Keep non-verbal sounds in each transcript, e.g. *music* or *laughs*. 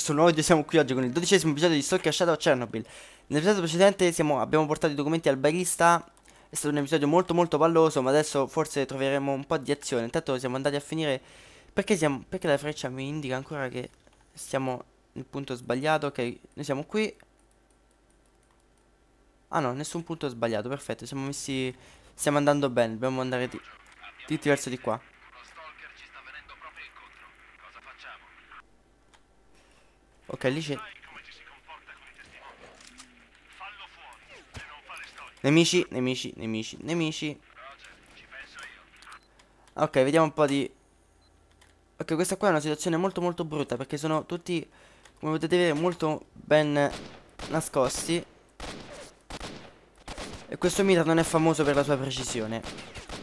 questo nuovo video siamo qui oggi con il dodicesimo episodio di Stalker Shadow Chernobyl Nell'episodio precedente siamo, abbiamo portato i documenti al barista È stato un episodio molto molto palloso ma adesso forse troveremo un po' di azione Intanto siamo andati a finire Perché, siamo, perché la freccia mi indica ancora che siamo nel punto sbagliato Ok, noi siamo qui Ah no, nessun punto sbagliato, perfetto Siamo messi... stiamo andando bene Dobbiamo andare di, di verso di qua Ok, lì c'è... Nemici, nemici, nemici, nemici. Ok, vediamo un po' di... Ok, questa qua è una situazione molto molto brutta perché sono tutti, come potete vedere, molto ben nascosti. E questo Mitra non è famoso per la sua precisione.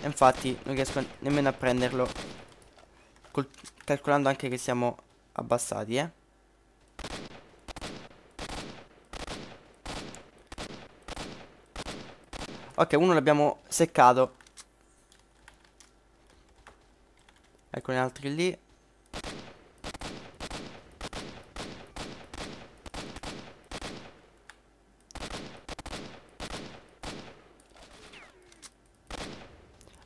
E infatti non riesco nemmeno a prenderlo. Calcolando anche che siamo abbassati, eh. Ok, uno l'abbiamo seccato. Eccone altri lì.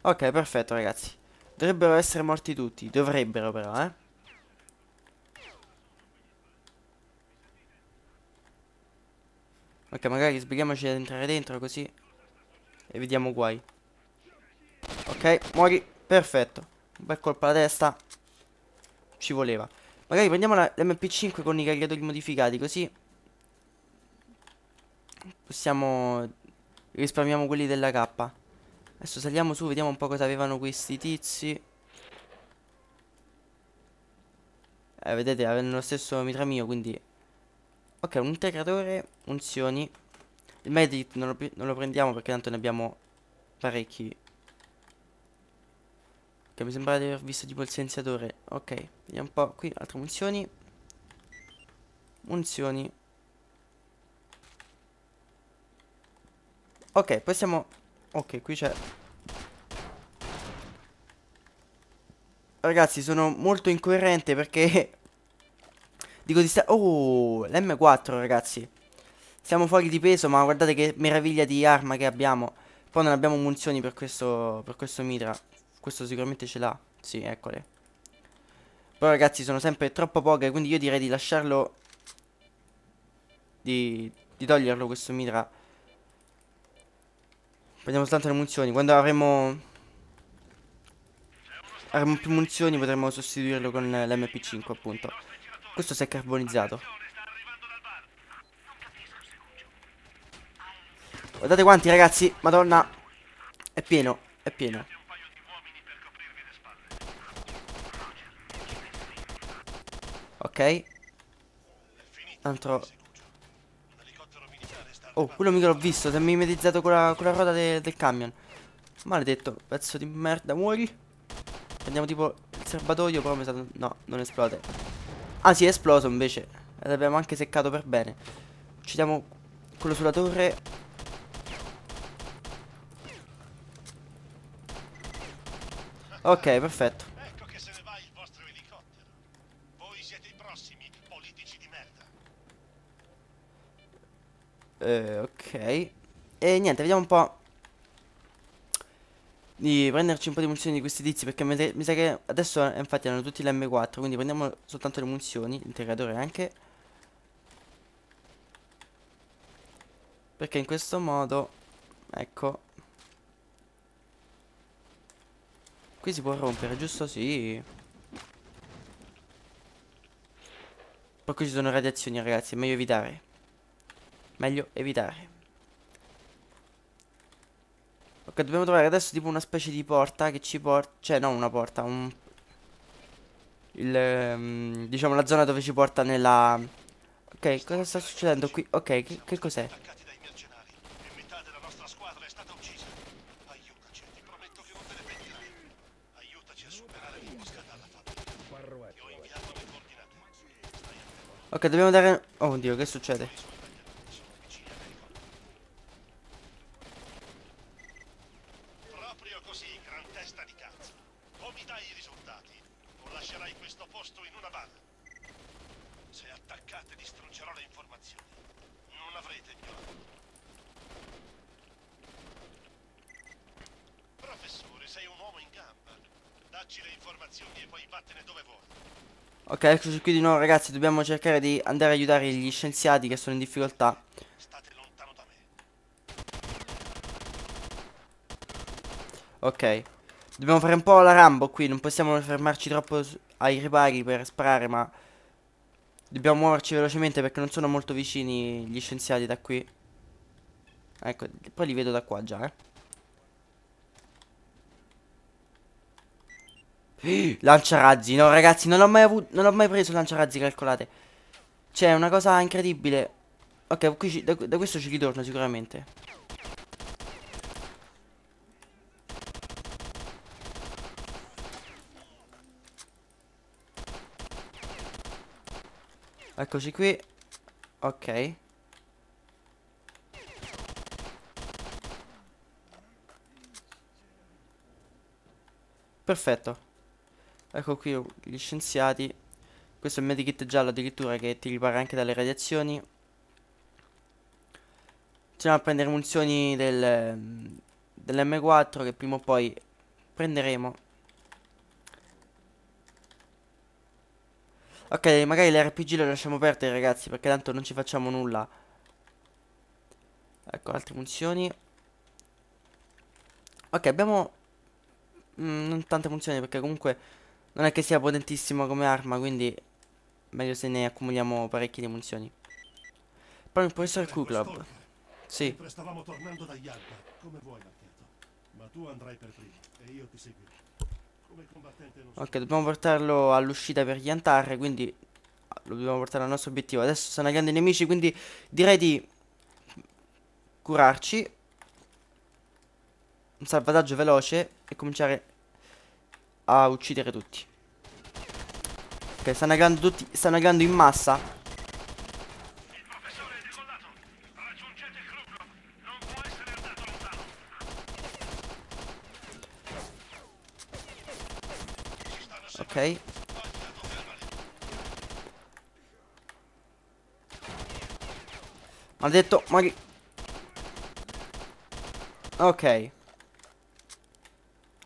Ok, perfetto ragazzi. Dovrebbero essere morti tutti. Dovrebbero però, eh. Ok, magari sbrighiamoci ad entrare dentro così e vediamo guai. Ok, muori. Perfetto. Un bel colpo alla testa. Ci voleva. Magari prendiamo l'MP5 con i caricatori modificati, così possiamo risparmiamo quelli della K. Adesso saliamo su, vediamo un po' cosa avevano questi tizi. Eh, vedete, avevano lo stesso mitra mio, quindi... Ok, un integratore, unzioni. Il medit non, non lo, prendiamo perché tanto ne abbiamo parecchi. Che mi sembra di aver visto tipo il silenziatore. Ok, vediamo un po' qui, altre munizioni. Munizioni. Ok, poi siamo... Ok, qui c'è... Ragazzi, sono molto incoerente perché... *laughs* Dico di sta... Oh, l'M4, ragazzi. Siamo fuori di peso, ma guardate che meraviglia di arma che abbiamo. Poi non abbiamo munizioni per questo, per questo mitra. Questo sicuramente ce l'ha. Sì, eccole. Però ragazzi sono sempre troppo poche, quindi io direi di lasciarlo... Di, di toglierlo questo mitra. Prendiamo soltanto le munizioni. Quando avremo... Avremo più munizioni potremmo sostituirlo con l'MP5 appunto. Questo si è carbonizzato. Guardate quanti ragazzi, madonna. È pieno, è pieno. Ok. Altro. Oh, quello mica l'ho visto, si è mimetizzato con la, con la ruota de, del camion. Maledetto, pezzo di merda, muori. Prendiamo tipo il serbatoio, però mi sa... No, non esplode. Ah, sì, è esploso invece. L'abbiamo anche seccato per bene. Uccidiamo quello sulla torre Ok, perfetto. Ecco che se ne va il vostro elicottero. Voi siete i prossimi politici di merda. Eh, ok. E niente, vediamo un po' di prenderci un po' di munizioni di questi tizi perché mi sa che adesso eh, infatti hanno tutti l'M4 quindi prendiamo soltanto le munizioni l'integratore anche perché in questo modo ecco Qui si può rompere, giusto? Sì. Poi qui ci sono radiazioni, ragazzi. È meglio evitare. Meglio evitare. Ok, dobbiamo trovare adesso tipo una specie di porta che ci porta... Cioè, no, una porta, un... Il... Ehm, diciamo la zona dove ci porta nella... Ok, cosa sta succedendo qui? Ok, che, che cos'è? Ok, dobbiamo dare... Oh, oddio, che succede? Proprio così, gran testa di cazzo. O mi dai i risultati, o lascerai questo posto in una balla. Se attaccate, distruggerò le informazioni. Non avrete ignorato. Professore, sei un uomo in gamba. Dacci le informazioni e poi vattene dove vuoi. Ok, eccoci qui di nuovo ragazzi, dobbiamo cercare di andare a aiutare gli scienziati che sono in difficoltà. Ok, dobbiamo fare un po' la Rambo qui, non possiamo fermarci troppo ai ripari per sparare, ma dobbiamo muoverci velocemente perché non sono molto vicini gli scienziati da qui. Ecco, poi li vedo da qua già, eh. *gasps* Lanciarazzi, no ragazzi, non ho mai avuto, non ho mai preso lanciarazzi, calcolate. Cioè, è una cosa incredibile. Ok, ci, da, da questo ci ritorno sicuramente. Eccoci qui. Ok. Perfetto. Ecco qui gli scienziati. Questo è il medikit giallo addirittura che ti ripara anche dalle radiazioni. Ci andiamo a prendere munizioni del, dell'M4 che prima o poi prenderemo. Ok, magari l'RPG lo lasciamo perdere ragazzi perché tanto non ci facciamo nulla. Ecco, altre munizioni. Ok, abbiamo... Mm, non tante munizioni perché comunque non è che sia potentissimo come arma, quindi meglio se ne accumuliamo parecchie di munizioni. Poi il professor ecco, Kuklab. Sì. Stavamo tornando dagli Alba, come vuoi, Marchiato. Ma tu andrai per primo e io ti seguirò. Come combattente non Ok, dobbiamo portarlo all'uscita per Yantar, quindi ah, lo dobbiamo portare al nostro obiettivo. Adesso sono grandi nemici, quindi direi di curarci. Un salvataggio veloce e cominciare a uccidere tutti Ok, stanno aggregando tutti, stanno aggregando in massa. Ok. Maledetto, magari... Ok.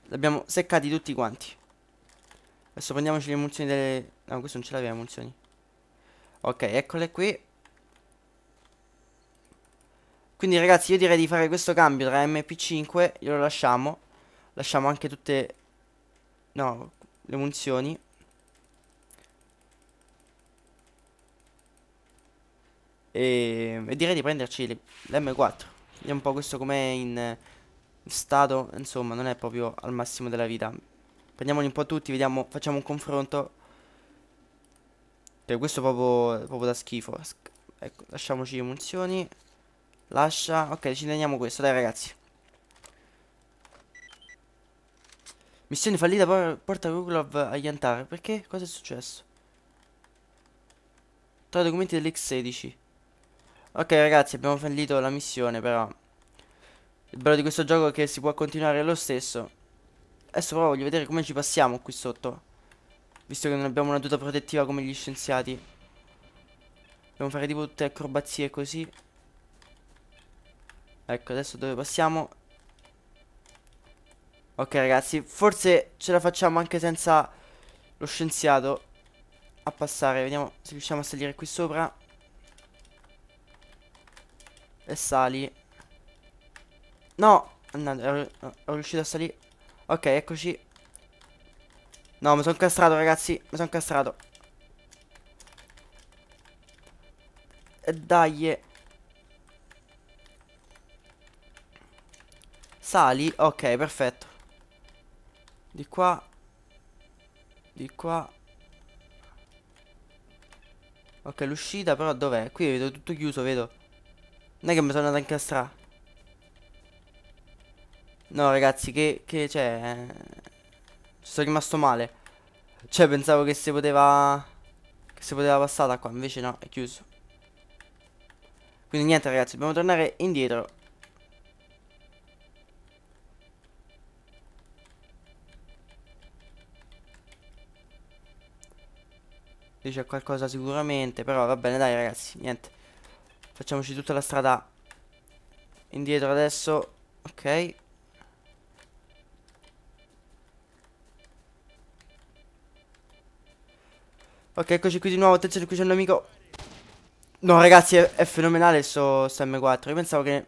L'abbiamo seccati tutti quanti. Adesso prendiamoci le munizioni delle... No, questo non ce l'aveva le munizioni. Ok, eccole qui. Quindi ragazzi io direi di fare questo cambio tra MP5 Glielo lasciamo Lasciamo anche tutte No Le munizioni E, e direi di prenderci l'M4 Vediamo un po' questo com'è in stato, insomma, non è proprio al massimo della vita. Prendiamoli un po' tutti, vediamo, facciamo un confronto. Cioè, questo è proprio, proprio da schifo. Ecco, lasciamoci le munizioni. Lascia, ok, ci teniamo questo, dai ragazzi. Missione fallita, por porta Ruglov agli Antara. Perché? Cosa è successo? i documenti dell'X16. Ok ragazzi, abbiamo fallito la missione, però... Il bello di questo gioco è che si può continuare lo stesso. Adesso però voglio vedere come ci passiamo qui sotto. Visto che non abbiamo una tuta protettiva come gli scienziati. Dobbiamo fare tipo tutte acrobazie così. Ecco, adesso dove passiamo? Ok ragazzi, forse ce la facciamo anche senza lo scienziato a passare. Vediamo se riusciamo a salire qui sopra. E sali. No, Mannaggia, ero, ho riuscito a salire. Ok, eccoci. No, mi sono incastrato, ragazzi. Mi sono incastrato. E dai. Eh. Sali. Ok, perfetto. Di qua. Di qua. Ok, l'uscita però dov'è? Qui vedo tutto chiuso, vedo. Non è che mi sono andato a incastrare. No ragazzi che, che c'è cioè, Ci eh, sono rimasto male Cioè pensavo che si poteva Che si poteva passare da qua Invece no è chiuso Quindi niente ragazzi dobbiamo tornare indietro Lì c'è qualcosa sicuramente Però va bene dai ragazzi Niente Facciamoci tutta la strada Indietro adesso Ok Ok, eccoci qui di nuovo, attenzione, qui c'è un amico. No, ragazzi, è, è fenomenale il M4. Io pensavo che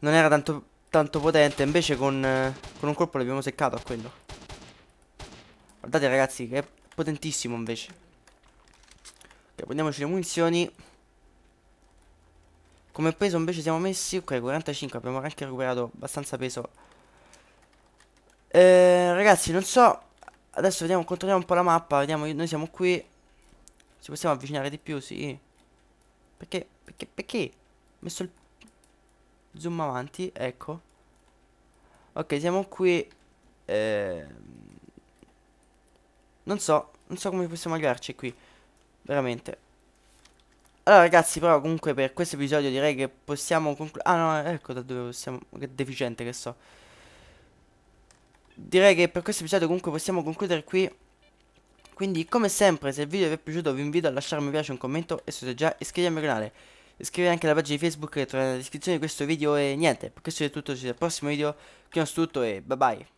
non era tanto, tanto potente, invece con, eh, con un colpo l'abbiamo seccato a quello. Guardate, ragazzi, che è potentissimo invece. Ok, prendiamoci le munizioni. Come peso invece siamo messi Ok 45 abbiamo anche recuperato abbastanza peso eh, Ragazzi non so Adesso vediamo, controlliamo un po' la mappa. Vediamo, noi siamo qui. Ci possiamo avvicinare di più, sì. Perché, perché, perché? Ho messo il zoom avanti, ecco. Ok, siamo qui. Eh... Non so, non so come possiamo aggarci qui. Veramente. Allora ragazzi, però comunque per questo episodio direi che possiamo concludere... Ah no, ecco da dove possiamo... Che deficiente che so direi che per questo episodio comunque possiamo concludere qui. Quindi come sempre se il video vi è piaciuto vi invito a lasciarmi un piace, un commento e se siete già iscrivetevi al mio canale. Iscrivetevi anche alla pagina di Facebook che trovate nella descrizione di questo video e niente, per questo è tutto, ci vediamo al prossimo video, qui tutto e bye bye.